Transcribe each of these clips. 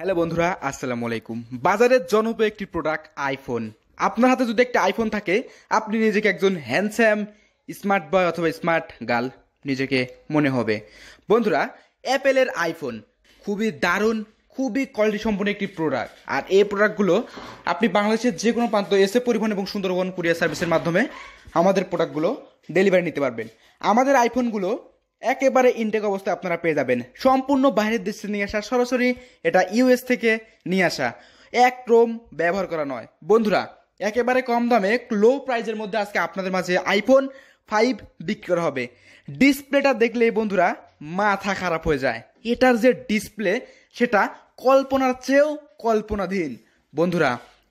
hello বন্ধুরা আসসালামু আলাইকুম বাজারের জনপ্রিয় একটি প্রোডাক্ট আইফোন আপনার হাতে যদি একটা আইফোন থাকে আপনি নিজেকে একজন হ্যান্ডসাম স্মার্ট বয় অথবা স্মার্ট গার্ল নিজেকে মনে হবে বন্ধুরা অ্যাপেলের আইফোন খুবই দারুণ খুবই কোয়ালিটি সম্পন্ন একটি প্রোডাক্ট আর এই প্রোডাক্টগুলো আপনি বাংলাদেশের যে কোনো প্রান্ত এসে পরিবহন এবং সুন্দরবন কুরিয়ার সার্ভিসের মাধ্যমে আমাদের প্রোডাক্টগুলো ডেলিভারি নিতে পারবেন আমাদের আইফোনগুলো একেবারে ইনটেক অবস্থায় আপনারা পেয়ে যাবেন সম্পূর্ণ বাইরের থেকে নিয়ে আসা সরাসরি এটা ইউএস থেকে নিয়ে আসা এক ক্রোম ব্যবহার করা নয় বন্ধুরা একেবারে কম দামে লো প্রাইজের মধ্যে আজকে আপনাদের মাঝে আইফোন ফাইভ বিক্রি করা হবে ডিসপ্লেটা দেখলে বন্ধুরা মাথা খারাপ হয়ে যায় এটার যে ডিসপ্লে সেটা কল্পনার চেয়েও কল্পনাধীন বন্ধুরা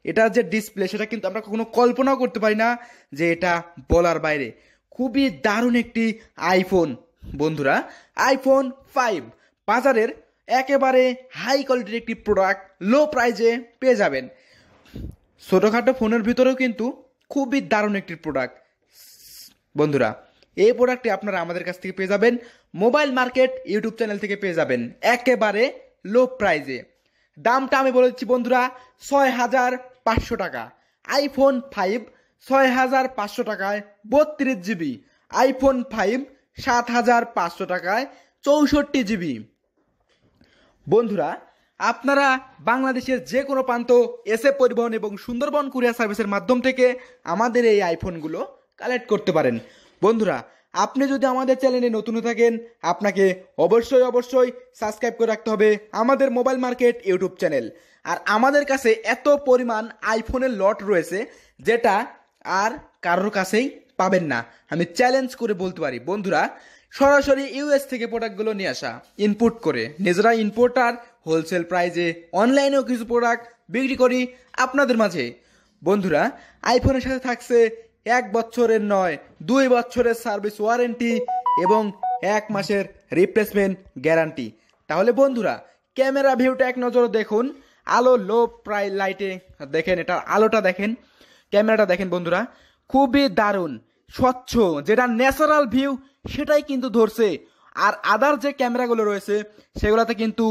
এটার যে ডিসপ্লে সেটা কিন্তু আমরা কখনো কল্পনাও করতে পারি না যে এটা বলার বাইরে খুবই দারুণ একটি আইফোন বন্ধুরা আইফোন ফাইভ বাজারের একেবারে হাই কোয়ালিটির একটি প্রোডাক্ট লো প্রাইজে পেয়ে যাবেন ছোটোখাটো ফোনের ভিতরেও কিন্তু খুবই দারুণ একটি প্রোডাক্ট বন্ধুরা এই প্রোডাক্টটি আপনারা আমাদের কাছ থেকে পেয়ে যাবেন মোবাইল মার্কেট ইউটিউব চ্যানেল থেকে পেয়ে যাবেন একেবারে লো প্রাইজে দামটা আমি বলে দিচ্ছি বন্ধুরা ছয় হাজার পাঁচশো টাকা আইফোন ফাইভ ছয় হাজার পাঁচশো টাকায় বত্রিশ জিবি আইফোন ফাইভ সাত হাজার পাঁচশো টাকায় চৌষট্টি জিবি বন্ধুরা আপনারা বাংলাদেশের যে কোনো প্রান্ত এসএ পরিবহন এবং সুন্দরবন কুরিয়ার সার্ভিসের মাধ্যম থেকে আমাদের এই আইফোনগুলো কালেক্ট করতে পারেন বন্ধুরা আপনি যদি আমাদের চ্যানেলে নতুন থাকেন আপনাকে অবশ্যই অবশ্যই সাবস্ক্রাইব করে রাখতে হবে আমাদের মোবাইল মার্কেট ইউটিউব চ্যানেল আর আমাদের কাছে এত পরিমাণ আইফোনের লট রয়েছে যেটা আর কারোর কাছেই পাবেন না আমি চ্যালেঞ্জ করে বলতে পারি বন্ধুরা সরাসরি ইউএস থেকে প্রোডাক্টগুলো নিয়ে আসা ইনপুট করে নিজেরা ইম্পোর্টার হোলসেল প্রাইজে অনলাইনেও কিছু প্রোডাক্ট বিক্রি করি আপনাদের মাঝে বন্ধুরা আইফোনের সাথে থাকছে এক বছরের নয় দুই বছরের সার্ভিস ওয়ারেন্টি এবং এক মাসের রিপ্লেসমেন্ট গ্যারান্টি তাহলে বন্ধুরা ক্যামেরা ভিউটা এক নজর দেখুন আলো লো প্রায় লাইটে দেখেন এটার আলোটা দেখেন ক্যামেরাটা দেখেন বন্ধুরা খুবই দারুণ স্বচ্ছ যেটা ন্যাচারাল ভিউ সেটাই কিন্তু ধরছে আর আদার যে ক্যামেরাগুলো রয়েছে সেগুলোতে কিন্তু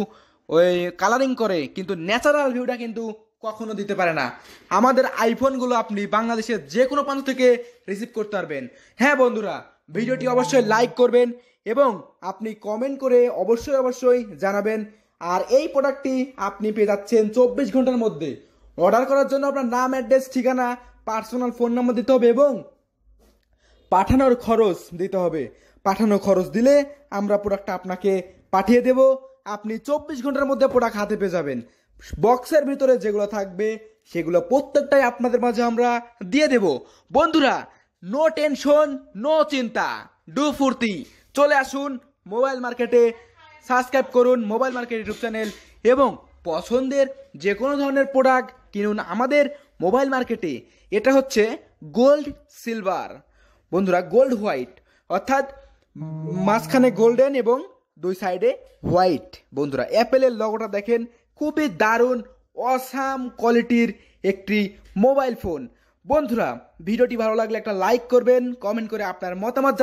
ওই কালারিং করে কিন্তু ন্যাচারাল ভিউটা কিন্তু কখনো দিতে পারে না আমাদের আইফোনগুলো আপনি বাংলাদেশের যে কোনো প্রান্ত থেকে রিসিভ করতে পারবেন হ্যাঁ বন্ধুরা ভিডিওটি অবশ্যই লাইক করবেন এবং আপনি কমেন্ট করে অবশ্যই অবশ্যই জানাবেন আর এই প্রোডাক্টটি আপনি পেয়ে যাচ্ছেন চব্বিশ ঘন্টার মধ্যে অর্ডার করার জন্য আপনার নাম অ্যাড্রেস ঠিকানা পার্সোনাল ফোন নাম্বার দিতে হবে এবং পাঠানোর খরচ দিতে হবে পাঠানোর খরচ দিলে আমরা প্রোডাক্টটা আপনাকে পাঠিয়ে দেব আপনি চব্বিশ ঘন্টার মধ্যে প্রোডাক্ট হাতে পেয়ে যাবেন বক্সের ভিতরে যেগুলো থাকবে সেগুলো প্রত্যেকটাই আপনাদের মাঝে আমরা দিয়ে দেব বন্ধুরা নো টেনশন নো চিন্তা ডু ফুর্তি চলে আসুন মোবাইল মার্কেটে সাবস্ক্রাইব করুন মোবাইল মার্কেট ইউটিউব চ্যানেল এবং পছন্দের যে কোনো ধরনের প্রোডাক্ট কিনুন আমাদের মোবাইল মার্কেটে এটা হচ্ছে গোল্ড সিলভার বন্ধুরা গোল্ড হোয়াইট অর্থাৎ মাঝখানে গোল্ডেন এবং দুই সাইডে হোয়াইট বন্ধুরা অ্যাপেলের লগোটা দেখেন খুবই দারুণ অসাম কোয়ালিটির একটি মোবাইল ফোন বন্ধুরা ভিডিওটি ভালো লাগলে একটা লাইক করবেন কমেন্ট করে আপনার মতামত